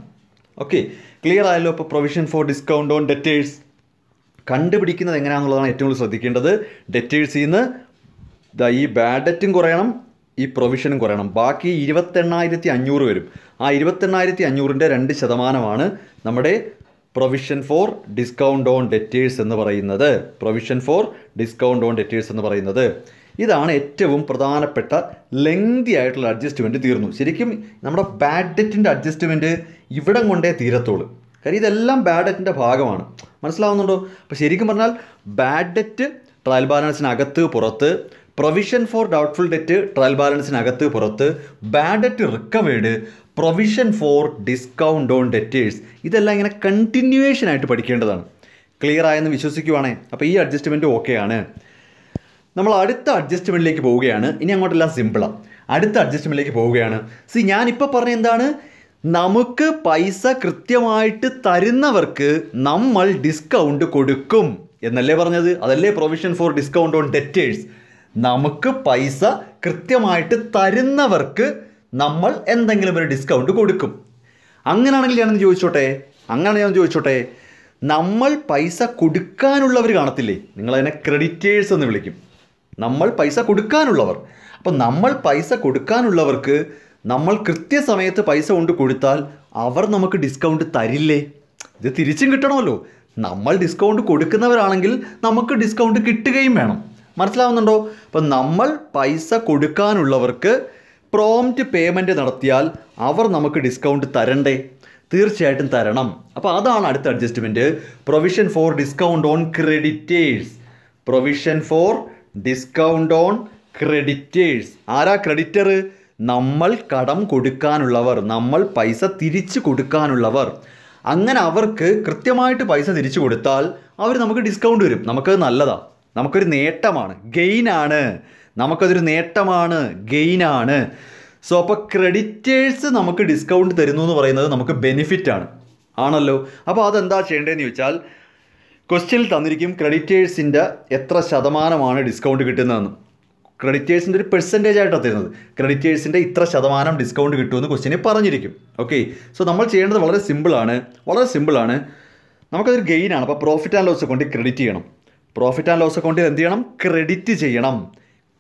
ഓക്കെ ക്ലിയർ ആയല്ലോ അപ്പോൾ provision for discount on debtors കണ്ടുപിടിക്കുന്നത് എങ്ങനെയാണെന്നുള്ളതാണ് ഏറ്റവും കൂടുതൽ ശ്രദ്ധിക്കേണ്ടത് ഡെറ്റേഴ്സിൽ നിന്ന് ഈ ബാഡ് ഡെറ്റും കുറയണം ഈ പ്രൊവിഷനും കുറയണം ബാക്കി ഇരുപത്തെണ്ണായിരത്തി അഞ്ഞൂറ് വരും ആ ഇരുപത്തെണ്ണായിരത്തി അഞ്ഞൂറിൻ്റെ രണ്ട് ശതമാനമാണ് നമ്മുടെ provision for discount on debtors എന്ന് പറയുന്നത് provision for discount on debtors എന്ന് പറയുന്നത് ഇതാണ് ഏറ്റവും പ്രധാനപ്പെട്ട ലെങ്തി ആയിട്ടുള്ള അഡ്ജസ്റ്റ്മെൻറ്റ് തീർന്നു ശരിക്കും നമ്മുടെ ബാഡ് ഡെറ്റിൻ്റെ അഡ്ജസ്റ്റ്മെൻറ്റ് ഇവിടെ കൊണ്ടേ തീരത്തുള്ളൂ കാര്യം ഇതെല്ലാം ബാഡ് ഡെറ്റിൻ്റെ ഭാഗമാണ് മനസ്സിലാവുന്നുണ്ടോ അപ്പോൾ ശരിക്കും പറഞ്ഞാൽ ബാഡ് ഡെറ്റ് ട്രയൽ ബാലൻസിനകത്ത് പുറത്ത് provision for doubtful debt trial ബാലൻസിനകത്ത് പുറത്ത് bad debt recovered provision for discount on debtors ഇതെല്ലാം ഇങ്ങനെ കണ്ടിന്യൂവേഷൻ ആയിട്ട് പഠിക്കേണ്ടതാണ് ക്ലിയർ ആയെന്ന് വിശ്വസിക്കുവാണേ അപ്പോൾ ഈ അഡ്ജസ്റ്റ്മെൻറ്റ് ഓക്കെയാണ് നമ്മൾ അടുത്ത അഡ്ജസ്റ്റ്മെൻറ്റിലേക്ക് പോവുകയാണ് ഇനി അങ്ങോട്ടെല്ലാം സിമ്പിളാണ് അടുത്ത അഡ്ജസ്റ്റ്മെൻറ്റിലേക്ക് പോവുകയാണ് സി ഞാനിപ്പോൾ പറഞ്ഞ എന്താണ് നമുക്ക് പൈസ കൃത്യമായിട്ട് തരുന്നവർക്ക് നമ്മൾ ഡിസ്കൗണ്ട് കൊടുക്കും എന്നല്ലേ പറഞ്ഞത് അതല്ലേ provision for discount on debtors നമുക്ക് പൈസ കൃത്യമായിട്ട് തരുന്നവർക്ക് നമ്മൾ എന്തെങ്കിലും ഒരു ഡിസ്കൗണ്ട് കൊടുക്കും അങ്ങനെയാണെങ്കിൽ ഞാനൊന്ന് ചോദിച്ചോട്ടെ അങ്ങനെ ഞാൻ ചോദിച്ചോട്ടെ നമ്മൾ പൈസ കൊടുക്കാനുള്ളവർ കാണത്തില്ലേ നിങ്ങളതിനെ ക്രെഡിറ്റേഴ്സ് എന്ന് വിളിക്കും നമ്മൾ പൈസ കൊടുക്കാനുള്ളവർ അപ്പം നമ്മൾ പൈസ കൊടുക്കാനുള്ളവർക്ക് നമ്മൾ കൃത്യസമയത്ത് പൈസ കൊണ്ട് കൊടുത്താൽ അവർ നമുക്ക് ഡിസ്കൗണ്ട് തരില്ലേ ഇത് തിരിച്ചും കിട്ടണമല്ലോ നമ്മൾ ഡിസ്കൗണ്ട് കൊടുക്കുന്നവരാണെങ്കിൽ നമുക്ക് ഡിസ്കൗണ്ട് കിട്ടുകയും വേണം മനസ്സിലാവുന്നുണ്ടോ അപ്പം നമ്മൾ പൈസ കൊടുക്കാനുള്ളവർക്ക് പ്രോംറ്റ് പേയ്മെൻ്റ് നടത്തിയാൽ അവർ നമുക്ക് ഡിസ്കൗണ്ട് തരണ്ടേ തീർച്ചയായിട്ടും തരണം അപ്പോൾ അതാണ് അടുത്ത adjustment provision for discount on creditors provision for discount on creditors ആരാ ക്രെഡിറ്റർ നമ്മൾ കടം കൊടുക്കാനുള്ളവർ നമ്മൾ പൈസ തിരിച്ചു കൊടുക്കാനുള്ളവർ അങ്ങനെ അവർക്ക് കൃത്യമായിട്ട് പൈസ തിരിച്ചു കൊടുത്താൽ അവർ നമുക്ക് ഡിസ്കൗണ്ട് വരും നമുക്കത് നല്ലതാണ് നമുക്കൊരു നേട്ടമാണ് ഗെയിനാണ് നമുക്കതൊരു നേട്ടമാണ് ഗെയിനാണ് സോ അപ്പോൾ ക്രെഡിറ്റേഴ്സ് നമുക്ക് ഡിസ്കൗണ്ട് തരുന്നു എന്ന് പറയുന്നത് നമുക്ക് ബെനിഫിറ്റാണ് ആണല്ലോ അപ്പോൾ അതെന്താ ചെയ്യേണ്ടതെന്ന് ചോദിച്ചാൽ ക്വസ്റ്റ്യനിൽ തന്നിരിക്കും ക്രെഡിറ്റേഴ്സിൻ്റെ എത്ര ശതമാനമാണ് ഡിസ്കൗണ്ട് കിട്ടുന്നതെന്ന് ക്രെഡിറ്റേഴ്സിൻ്റെ ഒരു പെർസെൻറ്റേജ് ആയിട്ടാണ് തരുന്നത് ക്രെഡിറ്റേഴ്സിൻ്റെ ഇത്ര ശതമാനം ഡിസ്കൗണ്ട് കിട്ടുമെന്ന് ക്വസ്റ്റ്യനെ പറഞ്ഞിരിക്കും ഓക്കെ സോ നമ്മൾ ചെയ്യേണ്ടത് വളരെ സിമ്പിളാണ് വളരെ സിമ്പിളാണ് നമുക്കതൊരു ഗെയിനാണ് അപ്പോൾ പ്രോഫിറ്റ് ആൻഡ് ലോസ് അക്കൗണ്ടിൽ ക്രെഡിറ്റ് ചെയ്യണം പ്രോഫിറ്റ് ആൻഡ് ലോസ് അക്കൗണ്ടിൽ എന്ത് ചെയ്യണം ക്രെഡിറ്റ് ചെയ്യണം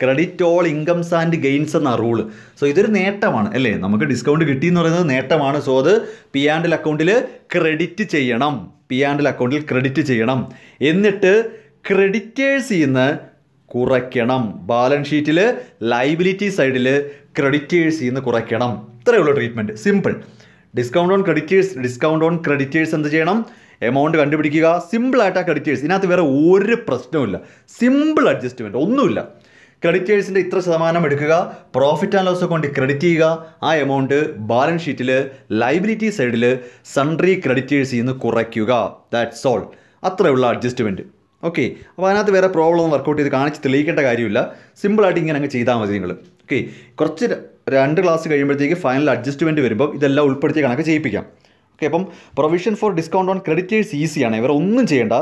credit all incomes and gains എന്ന റൂൾ സോ ഇതൊരു നേട്ടമാണ് അല്ലേ നമുക്ക് ഡിസ്കൗണ്ട് കിട്ടി എന്ന് പറയുന്നത് നേട്ടമാണ് സോ അത് പി ആൻഡിൽ അക്കൗണ്ടിൽ ക്രെഡിറ്റ് ചെയ്യണം പി ആൻഡിൽ അക്കൗണ്ടിൽ ക്രെഡിറ്റ് ചെയ്യണം എന്നിട്ട് ക്രെഡിറ്റേഴ്സ് ഇന്ന് കുറയ്ക്കണം ബാലൻസ് ഷീറ്റിൽ ലൈബിലിറ്റി സൈഡിൽ ക്രെഡിറ്റേഴ്സ് ഇന്ന് കുറയ്ക്കണം ഇത്രയേ ഉള്ളൂ treatment simple discount on creditors discount on creditors എന്ത് ചെയ്യണം എമൗണ്ട് കണ്ടുപിടിക്കുക സിമ്പിളായിട്ട് ആ ക്രെഡിറ്റേഴ്സ് ഇതിനകത്ത് വേറെ ഒരു ഇല്ല സിമ്പിൾ അഡ്ജസ്റ്റ്മെൻറ്റ് ഒന്നുമില്ല ക്രെഡിറ്റേഴ്സിൻ്റെ ഇത്ര ശതമാനം എടുക്കുക profit and loss account credit ചെയ്യുക ആ എമൗണ്ട് ബാലൻസ് ഷീറ്റിൽ ലൈബിലിറ്റി സൈഡിൽ സൺട്രി ക്രെഡിറ്റേഴ്സിൽ നിന്ന് കുറയ്ക്കുക ദാറ്റ്സ് ഓൾ അത്രയുള്ള അഡ്ജസ്റ്റ്മെൻറ്റ് ഓക്കെ അപ്പോൾ അതിനകത്ത് വേറെ പ്രോബ്ലം ഒന്നും വർക്കൗട്ട് ചെയ്ത് കാണിച്ച് തെളിയിക്കേണ്ട കാര്യമില്ല സിമ്പിളായിട്ട് ഇങ്ങനെ അങ്ങ് ചെയ്താൽ മതി നിങ്ങൾ ഓക്കെ കുറച്ച് രണ്ട് ക്ലാസ് കഴിയുമ്പോഴത്തേക്ക് ഫൈനൽ അഡ്ജസ്റ്റ്മെൻറ്റ് വരുമ്പോൾ ഇതെല്ലാം ഉൾപ്പെടുത്തി കണക്ക് ചെയ്യിപ്പിക്കാം ഓക്കെ അപ്പം provision for discount on creditors ഈസിയാണ് ഇവർ ഒന്നും ചെയ്യേണ്ട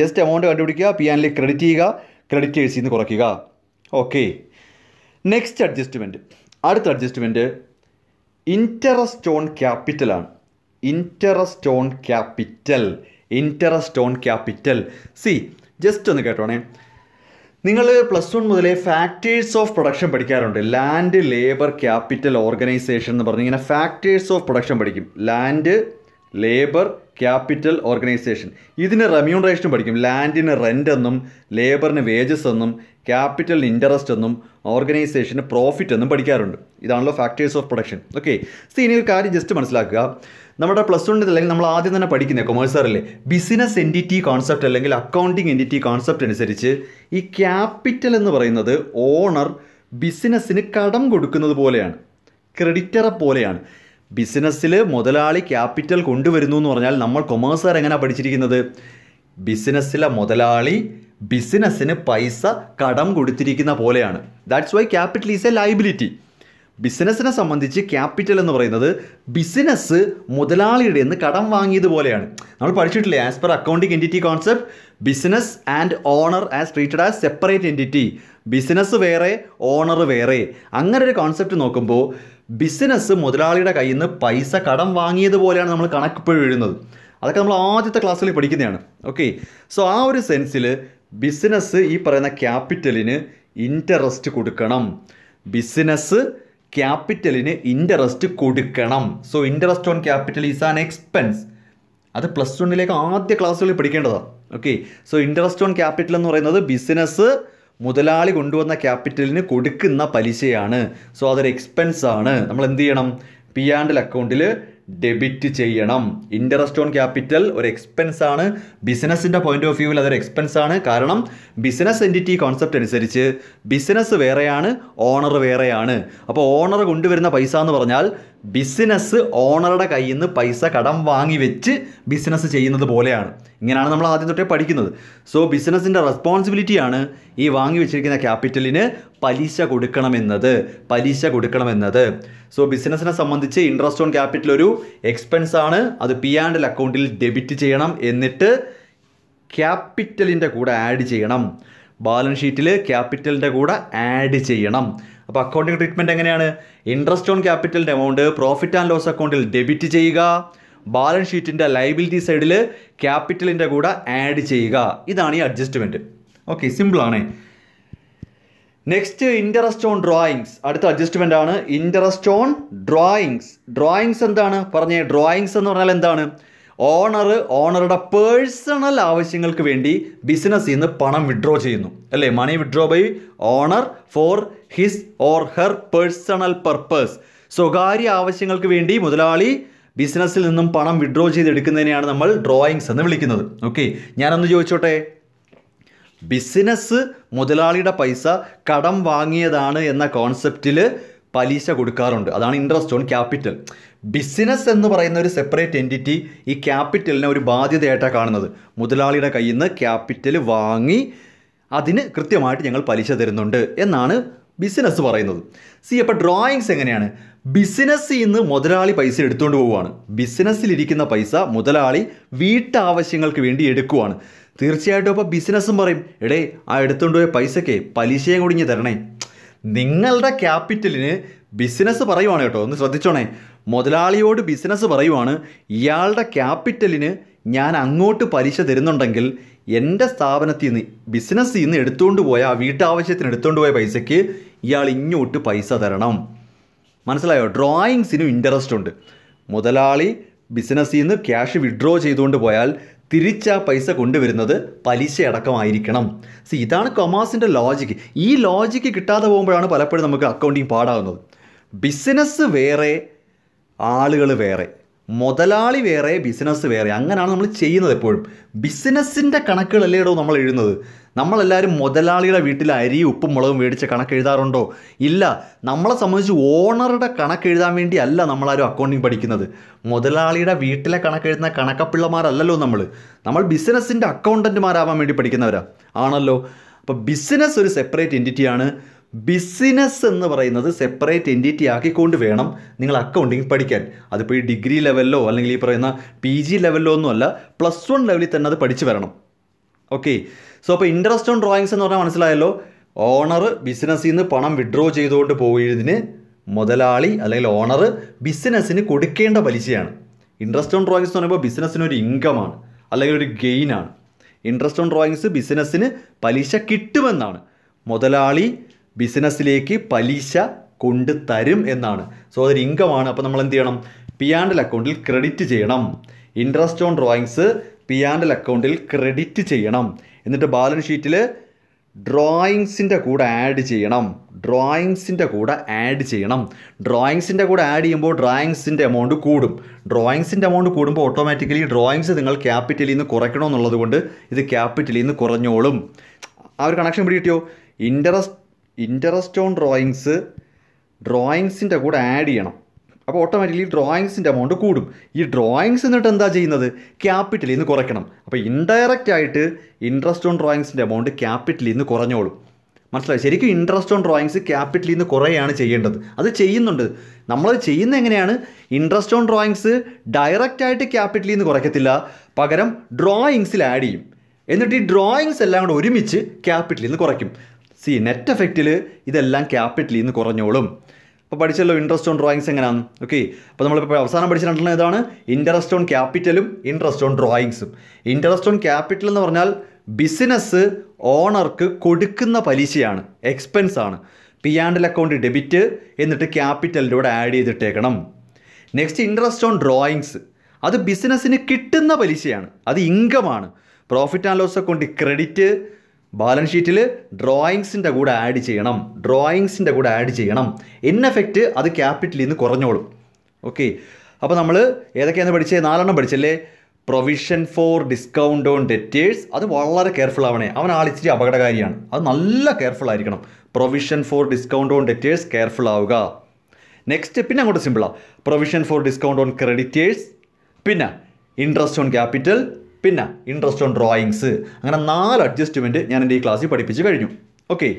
ജസ്റ്റ് എമൗണ്ട് കണ്ടുപിടിക്കുക പി ആൻഡിലേക്ക് ക്രെഡിറ്റ് ചെയ്യുക ക്രെഡിറ്റേഴ്സിൽ നിന്ന് കുറയ്ക്കുക ഓക്കെ നെക്സ്റ്റ് അഡ്ജസ്റ്റ്മെൻറ്റ് അടുത്ത അഡ്ജസ്റ്റ്മെൻറ്റ് ഇൻറ്ററസ്റ്റ് ഓൺ ക്യാപിറ്റലാണ് interest on capital interest on capital see just ഒന്ന് കേട്ടോണേ നിങ്ങൾ പ്ലസ് വൺ മുതലേ ഫാക്ടേഴ്സ് ഓഫ് പ്രൊഡക്ഷൻ പഠിക്കാറുണ്ട് ലാൻഡ് ലേബർ ക്യാപിറ്റൽ ഓർഗനൈസേഷൻ എന്ന് പറഞ്ഞ് ഇങ്ങനെ ഫാക്ടേഴ്സ് ഓഫ് പ്രൊഡക്ഷൻ പഠിക്കും ലാൻഡ് ലേബർ ക്യാപിറ്റൽ ഓർഗനൈസേഷൻ ഇതിന് റെമ്യൂണറേഷൻ പഠിക്കും ലാൻഡിന് റെൻ്റ് എന്നും ലേബറിന് വേജസ് എന്നും ക്യാപിറ്റൽ ഇൻട്രസ്റ്റ് എന്നും ഓർഗനൈസേഷന് പ്രോഫിറ്റ് എന്നും പഠിക്കാറുണ്ട് ഇതാണല്ലോ factors of production okay see ഇനി ഒരു കാര്യം ജസ്റ്റ് മനസ്സിലാക്കുക നമ്മുടെ പ്ലസ് വണ്ണിൽ അല്ലെങ്കിൽ നമ്മൾ ആദ്യം തന്നെ പഠിക്കുന്നത് കൊമേഴ്സറിലെ ബിസിനസ് എൻറ്റിറ്റി കോൺസെപ്റ്റ് അല്ലെങ്കിൽ അക്കൗണ്ടിങ് എൻറ്റിറ്റി കോൺസെപ്റ്റ് അനുസരിച്ച് ഈ ക്യാപിറ്റൽ എന്ന് പറയുന്നത് ഓണർ ബിസിനസ്സിന് കടം കൊടുക്കുന്നത് പോലെയാണ് ക്രെഡിറ്ററെ പോലെയാണ് ബിസിനസ്സിൽ മുതലാളി ക്യാപിറ്റൽ കൊണ്ടുവരുന്നു എന്ന് പറഞ്ഞാൽ നമ്മൾ കൊമേഴ്സുകാർ എങ്ങനെ പഠിച്ചിരിക്കുന്നത് ബിസിനസ്സിലെ മുതലാളി ബിസിനസ്സിന് പൈസ കടം കൊടുത്തിരിക്കുന്ന പോലെയാണ് that's why capital is a liability ബിസിനസ്സിനെ സംബന്ധിച്ച് ക്യാപിറ്റൽ എന്ന് പറയുന്നത് ബിസിനസ് മുതലാളിയുടെ നിന്ന് കടം വാങ്ങിയതുപോലെയാണ് നമ്മൾ പഠിച്ചിട്ടില്ലേ as per accounting entity concept business and owner as treated as separate entity business വേറെ ഓണർ വേറെ അങ്ങനെ ഒരു കോൺസെപ്റ്റ് നോക്കുമ്പോൾ ബിസിനസ് മുതലാളിയുടെ കയ്യിൽ നിന്ന് പൈസ കടം വാങ്ങിയതുപോലെയാണ് നമ്മൾ കണക്കിപ്പോഴും എഴുതുന്നത് അതൊക്കെ നമ്മൾ ആദ്യത്തെ ക്ലാസ്സിൽ പഠിക്കുന്നതാണ് ഓക്കെ സോ ആ ഒരു സെൻസിൽ ബിസിനസ് ഈ പറയുന്ന ക്യാപിറ്റലിന് ഇൻ്ററസ്റ്റ് കൊടുക്കണം ബിസിനസ് ക്യാപിറ്റലിന് ഇൻ്ററസ്റ്റ് കൊടുക്കണം so interest on capital is an expense അത് പ്ലസ് വണ്ണിലേക്ക് ആദ്യ ക്ലാസ്സുകളിൽ പഠിക്കേണ്ടതാണ് okay so interest on capital എന്ന് പറയുന്നത് ബിസിനസ് മുതലാളി കൊണ്ടുവന്ന ക്യാപിറ്റലിന് കൊടുക്കുന്ന പലിശയാണ് സോ അതൊരു എക്സ്പെൻസ് ആണ് നമ്മൾ എന്ത് ചെയ്യണം പി ആൻഡിൽ അക്കൗണ്ടിൽ ഡെബിറ്റ് ചെയ്യണം ഇൻട്രസ്റ്റ് ഓൺ ക്യാപിറ്റൽ ഒരു എക്സ്പെൻസ് ആണ് ബിസിനസ്സിൻ്റെ പോയിന്റ് ഓഫ് വ്യൂവിൽ അതൊരു എക്സ്പെൻസ് ആണ് കാരണം ബിസിനസ് എൻറ്റിറ്റി കോൺസെപ്റ്റ് അനുസരിച്ച് ബിസിനസ് വേറെയാണ് ഓണർ വേറെയാണ് അപ്പോൾ ഓണർ കൊണ്ടുവരുന്ന പൈസ എന്ന് പറഞ്ഞാൽ ബിസിനസ് ഓണറുടെ കയ്യിൽ നിന്ന് പൈസ കടം വാങ്ങി വെച്ച് ബിസിനസ് ചെയ്യുന്നത് പോലെയാണ് ഇങ്ങനെയാണ് നമ്മൾ ആദ്യം തൊട്ടേ പഠിക്കുന്നത് സോ ബിസിനസ്സിൻ്റെ റെസ്പോൺസിബിലിറ്റിയാണ് ഈ വാങ്ങി വെച്ചിരിക്കുന്ന ക്യാപിറ്റലിന് പലിശ കൊടുക്കണമെന്നത് പലിശ കൊടുക്കണമെന്നത് സോ ബിസിനസ്സിനെ സംബന്ധിച്ച് ഇൻട്രസ്റ്റ് ഓൺ ക്യാപിറ്റൽ ഒരു എക്സ്പെൻസ് ആണ് അത് പി ആൻഡ് അക്കൗണ്ടിൽ ഡെബിറ്റ് ചെയ്യണം എന്നിട്ട് ക്യാപിറ്റലിൻ്റെ കൂടെ ആഡ് ചെയ്യണം ബാലൻസ് ഷീറ്റിൽ ക്യാപിറ്റലിൻ്റെ കൂടെ ആഡ് ചെയ്യണം അപ്പോൾ അക്കൗണ്ടിംഗ് ട്രീറ്റ്മെൻറ്റ് എങ്ങനെയാണ് interest on capital amount profit and loss അക്കൗണ്ടിൽ ഡെബിറ്റ് ചെയ്യുക ബാലൻസ് ഷീറ്റിൻ്റെ ലൈബിലിറ്റി സൈഡിൽ ക്യാപിറ്റലിൻ്റെ കൂടെ ആഡ് ചെയ്യുക ഇതാണ് ഈ അഡ്ജസ്റ്റ്മെൻറ്റ് ഓക്കെ സിമ്പിളാണേ നെക്സ്റ്റ് ഇൻട്രസ്റ്റ് ഓൺ ഡ്രോയിങ്സ് അടുത്ത അഡ്ജസ്റ്റ്മെൻ്റ് ആണ് ഇൻട്രസ്റ്റ് ഓൺ ഡ്രോയിങ്സ് ഡ്രോയിങ്സ് എന്താണ് പറഞ്ഞേ ഡ്രോയിങ്സ് എന്ന് പറഞ്ഞാൽ എന്താണ് ഓണർ ഓണറുടെ പേഴ്സണൽ ആവശ്യങ്ങൾക്ക് വേണ്ടി ബിസിനസ്സിൽ നിന്ന് പണം വിഡ്രോ ചെയ്യുന്നു അല്ലേ money withdraw by owner for his or her personal purpose സ്വകാര്യ ആവശ്യങ്ങൾക്ക് വേണ്ടി മുതലാളി ബിസിനസ്സിൽ നിന്നും പണം വിഡ്രോ ചെയ്തെടുക്കുന്നതിനെയാണ് നമ്മൾ ഡ്രോയിങ്സ് എന്ന് വിളിക്കുന്നത് ഓക്കെ ഞാനൊന്ന് ചോദിച്ചോട്ടെ ബിസിനസ് മുതലാളിയുടെ പൈസ കടം വാങ്ങിയതാണ് എന്ന കോൺസെപ്റ്റിൽ പലിശ കൊടുക്കാറുണ്ട് അതാണ് ഇൻട്രസ്റ്റ് ഓൺ ക്യാപിറ്റൽ ബിസിനസ് എന്ന് പറയുന്ന ഒരു സെപ്പറേറ്റ് എൻറ്റിറ്റി ഈ ക്യാപിറ്റലിനെ ഒരു ബാധ്യതയായിട്ടാണ് കാണുന്നത് മുതലാളിയുടെ കയ്യിൽ നിന്ന് ക്യാപിറ്റൽ വാങ്ങി അതിന് കൃത്യമായിട്ട് ഞങ്ങൾ പലിശ തരുന്നുണ്ട് എന്നാണ് ബിസിനസ് പറയുന്നത് സി അപ്പോൾ ഡ്രോയിങ്സ് എങ്ങനെയാണ് ബിസിനസ്സിൽ നിന്ന് മുതലാളി പൈസ എടുത്തുകൊണ്ട് പോവുകയാണ് ബിസിനസ്സിലിരിക്കുന്ന പൈസ മുതലാളി വീട്ടാവശ്യങ്ങൾക്ക് വേണ്ടി എടുക്കുവാണ് തീർച്ചയായിട്ടും അപ്പോൾ ബിസിനസ്സും പറയും എടേ ആ എടുത്തുകൊണ്ട് പോയ പൈസയ്ക്ക് പലിശയും കുടിഞ്ഞ് തരണേ നിങ്ങളുടെ ക്യാപിറ്റലിന് ബിസിനസ് പറയുവാണ് കേട്ടോ ഒന്ന് ശ്രദ്ധിച്ചോണേ മുതലാളിയോട് ബിസിനസ് പറയുവാണ് ഇയാളുടെ ക്യാപിറ്റലിന് ഞാൻ അങ്ങോട്ട് പലിശ തരുന്നുണ്ടെങ്കിൽ എൻ്റെ സ്ഥാപനത്തിൽ നിന്ന് ബിസിനസ്സിൽ നിന്ന് എടുത്തുകൊണ്ട് പോയ ആ വീട്ടാവശ്യത്തിന് എടുത്തുകൊണ്ട് പോയ പൈസയ്ക്ക് ഇയാൾ ഇങ്ങോട്ട് പൈസ തരണം മനസ്സിലായോ ഡ്രോയിങ്സിനും ഇൻട്രസ്റ്റ് ഉണ്ട് മുതലാളി ബിസിനസ്സിൽ നിന്ന് ക്യാഷ് വിഡ്രോ ചെയ്തുകൊണ്ട് പോയാൽ തിരിച്ച് ആ പൈസ കൊണ്ടുവരുന്നത് പലിശ അടക്കമായിരിക്കണം സി ഇതാണ് കൊമേഴ്സിൻ്റെ ലോജിക്ക് ഈ ലോജിക്ക് കിട്ടാതെ പോകുമ്പോഴാണ് പലപ്പോഴും നമുക്ക് അക്കൗണ്ടിങ് പാടാകുന്നത് ബിസിനസ് വേറെ ആളുകൾ വേറെ മുതലാളി വേറെ ബിസിനസ് വേറെ അങ്ങനെയാണ് നമ്മൾ ചെയ്യുന്നത് എപ്പോഴും ബിസിനസ്സിൻ്റെ കണക്കുകളല്ലേ ഇടവും നമ്മൾ എഴുതുന്നത് നമ്മളെല്ലാവരും മുതലാളിയുടെ വീട്ടിൽ അരി ഉപ്പും മുളകും മേടിച്ച കണക്ക് എഴുതാറുണ്ടോ ഇല്ല നമ്മളെ സംബന്ധിച്ച് ഓണറുടെ കണക്ക് എഴുതാൻ വേണ്ടി അല്ല നമ്മളാരും അക്കൗണ്ടിങ് പഠിക്കുന്നത് മുതലാളിയുടെ വീട്ടിലെ കണക്ക് എഴുതുന്ന കണക്കപ്പിള്ളമാരല്ലല്ലോ നമ്മൾ നമ്മൾ ബിസിനസ്സിൻ്റെ അക്കൗണ്ടൻറ്റുമാരാവാൻ വേണ്ടി പഠിക്കുന്നവരാ ആണല്ലോ അപ്പോൾ ബിസിനസ് ഒരു സെപ്പറേറ്റ് എൻറ്റിറ്റിയാണ് ബിസിനസ് എന്ന് പറയുന്നത് സെപ്പറേറ്റ് എൻറ്റിറ്റി ആക്കിക്കൊണ്ട് വേണം നിങ്ങൾ അക്കൗണ്ടിങ് പഠിക്കാൻ അതിപ്പോൾ ഈ ഡിഗ്രി ലെവലിലോ അല്ലെങ്കിൽ ഈ പറയുന്ന പി ജി ലെവലിലോ ഒന്നുമല്ല പ്ലസ് വൺ ലെവലിൽ തന്നെ അത് പഠിച്ചു വരണം ഓക്കെ സോ അപ്പോൾ ഇൻട്രസ്റ്റ് ഓൺ ഡ്രോയിങ്സ് എന്ന് പറഞ്ഞാൽ മനസ്സിലായല്ലോ ഓണർ ബിസിനസ്സിൽ നിന്ന് പണം വിഡ്രോ ചെയ്തുകൊണ്ട് പോയതിന് മുതലാളി അല്ലെങ്കിൽ ഓണർ ബിസിനസ്സിന് കൊടുക്കേണ്ട പലിശയാണ് ഇൻട്രസ്റ്റ് ഓൺ ഡ്രോയിങ്സ് എന്ന് പറയുമ്പോൾ ഇൻകം ഇൻകമാണ് അല്ലെങ്കിൽ ഒരു ഗെയിനാണ് ഇൻട്രസ്റ്റ് ഓൺ ഡ്രോയിങ്സ് ബിസിനസ്സിന് പലിശ കിട്ടുമെന്നാണ് മുതലാളി ബിസിനസ്സിലേക്ക് പലിശ കൊണ്ട് തരും എന്നാണ് സോ അതൊരു ആണ് അപ്പോൾ നമ്മൾ എന്ത് ചെയ്യണം പി ആൻഡ് അക്കൗണ്ടിൽ ക്രെഡിറ്റ് ചെയ്യണം interest on drawings P and അക്കൗണ്ടിൽ ക്രെഡിറ്റ് ചെയ്യണം എന്നിട്ട് ബാലൻസ് ഷീറ്റിൽ ഡ്രോയിങ്സിൻ്റെ കൂടെ ആഡ് ചെയ്യണം ഡ്രോയിങ്സിൻ്റെ കൂടെ ആഡ് ചെയ്യണം ഡ്രോയിങ്സിൻ്റെ കൂടെ ആഡ് ചെയ്യുമ്പോൾ ഡ്രോയിങ്സിൻ്റെ എമൗണ്ട് കൂടും ഡ്രോയിങ്സിൻ്റെ എമൗണ്ട് കൂടുമ്പോൾ ഓട്ടോമാറ്റിക്കലി ഡ്രോയിങ്സ് നിങ്ങൾ ക്യാപിറ്റലിൽ നിന്ന് കുറയ്ക്കണമെന്നുള്ളത് കൊണ്ട് ഇത് ക്യാപിറ്റലിൽ നിന്ന് കുറഞ്ഞോളും ആ ഒരു കണക്ഷൻ പിടി കിട്ടിയോ ഇൻട്രസ്റ്റ് ഇൻ്ററസ്റ്റ് ഓൺ ഡ്രോയിങ്സ് ഡ്രോയിങ്സിൻ്റെ കൂടെ ആഡ് ചെയ്യണം അപ്പോൾ ഓട്ടോമാറ്റിക്കലി ഡ്രോയിങ്സിൻ്റെ എമൗണ്ട് കൂടും ഈ ഡ്രോയിങ്സ് എന്നിട്ട് എന്താ ചെയ്യുന്നത് ക്യാപിറ്റലിൽ നിന്ന് കുറയ്ക്കണം അപ്പോൾ ഇൻഡയറക്റ്റ് ആയിട്ട് ഇൻട്രസ്റ്റ് ഓൺ ഡ്രോയിങ്സിൻ്റെ എമൗണ്ട് ക്യാപിറ്റലിൽ നിന്ന് കുറഞ്ഞോളും മനസ്സിലായി ശരിക്കും ഇൻട്രസ്റ്റ് ഓൺ ഡ്രോയിങ്സ് ക്യാപിറ്റലിൽ നിന്ന് കുറേയാണ് ചെയ്യേണ്ടത് അത് ചെയ്യുന്നുണ്ട് നമ്മളത് ചെയ്യുന്ന എങ്ങനെയാണ് ഇൻട്രസ്റ്റ് ഓൺ ഡ്രോയിങ്സ് ഡയറക്റ്റായിട്ട് ക്യാപിറ്റലിൽ നിന്ന് കുറയ്ക്കത്തില്ല പകരം ഡ്രോയിങ്സിൽ ആഡ് ചെയ്യും എന്നിട്ട് ഈ ഡ്രോയിങ്സ് എല്ലാം കൂടെ ഒരുമിച്ച് ക്യാപിറ്റലിൽ നിന്ന് കുറയ്ക്കും സി നെറ്റ് എഫക്റ്റിൽ ഇതെല്ലാം ക്യാപിറ്റലിൽ നിന്ന് കുറഞ്ഞോളും അപ്പോൾ പഠിച്ചല്ലോ ഇൻട്രസ്റ്റ് ഓൺ ഡ്രോയിങ്സ് എങ്ങനെയാണ് ഓക്കെ അപ്പോൾ നമ്മളിപ്പോൾ അവസാനം പഠിച്ചിട്ടുള്ള ഇതാണ് ഇൻട്രസ്റ്റ് ഓൺ ക്യാപിറ്റലും ഇൻട്രസ്റ്റ് ഓൺ ഡ്രോയിങ്സും ഇൻട്രസ്റ്റ് ഓൺ ക്യാപിറ്റൽ എന്ന് പറഞ്ഞാൽ ബിസിനസ് ഓണർക്ക് കൊടുക്കുന്ന പലിശയാണ് എക്സ്പെൻസ് ആണ് പി ആൻഡ് അക്കൗണ്ട് ഡെബിറ്റ് എന്നിട്ട് ക്യാപിറ്റലിലൂടെ ആഡ് ചെയ്തിട്ടേക്കണം നെക്സ്റ്റ് ഇൻട്രസ്റ്റ് ഓൺ ഡ്രോയിങ്സ് അത് ബിസിനസ്സിന് കിട്ടുന്ന പലിശയാണ് അത് ഇൻകമാണ് profit and loss account credit balance ഷീറ്റിൽ ഡ്രോയിങ്സിൻ്റെ കൂടെ ആഡ് ചെയ്യണം ഡ്രോയിങ്സിൻ്റെ കൂടെ ആഡ് ചെയ്യണം ഇൻ എഫക്റ്റ് അത് ക്യാപിറ്റലിൽ നിന്ന് കുറഞ്ഞോളും ഓക്കെ അപ്പോൾ നമ്മൾ ഏതൊക്കെയാണ് പഠിച്ചത് നാലെണ്ണം പഠിച്ചല്ലേ provision for discount on debtors അത് വളരെ കെയർഫുൾ ആവണേ അവൻ ആളിച്ചിരി അപകടകാരിയാണ് അത് നല്ല കെയർഫുൾ ആയിരിക്കണം provision for discount on debtors careful ആവുക നെക്സ്റ്റ് പിന്നെ അങ്ങോട്ട് സിമ്പിളാണ് provision for discount on creditors പിന്നെ ഇൻട്രസ്റ്റ് ഓൺ ക്യാപിറ്റൽ പിന്നെ ഇൻട്രസ്റ്റ് ഓൺ ഡ്രോയിങ്സ് അങ്ങനെ നാല് അഡ്ജസ്റ്റ്മെൻറ്റ് ഞാൻ എൻ്റെ ഈ ക്ലാസ്സിൽ പഠിപ്പിച്ച് കഴിഞ്ഞു ഓക്കെ